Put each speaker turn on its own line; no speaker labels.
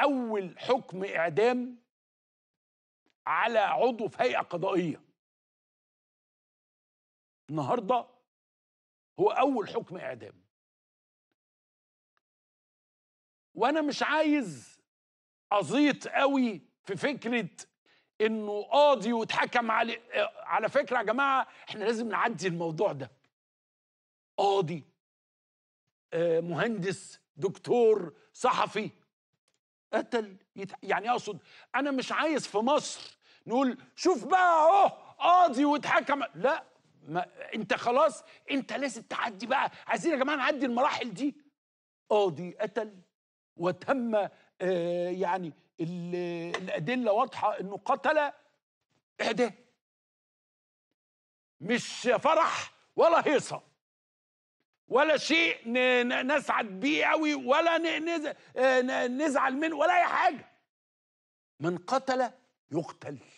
اول حكم اعدام على عضو في هيئه قضائيه النهارده هو اول حكم اعدام وانا مش
عايز أزيط قوي في فكره انه قاضي واتحكم عليه على فكره يا جماعه احنا لازم نعدي الموضوع ده قاضي آه، مهندس دكتور صحفي قتل يعني اقصد انا مش عايز في مصر نقول شوف بقى اهو قاضي واتحكم لا ما انت خلاص انت لازم تعدي بقى عايزين يا جماعه نعدي المراحل دي قاضي قتل وتم آه يعني الادله واضحه انه قتل اهداه مش فرح ولا هيصه ولا شيء نسعد بيه قوي ولا آه، نزعل منه ولا اي حاجه من قتل يقتل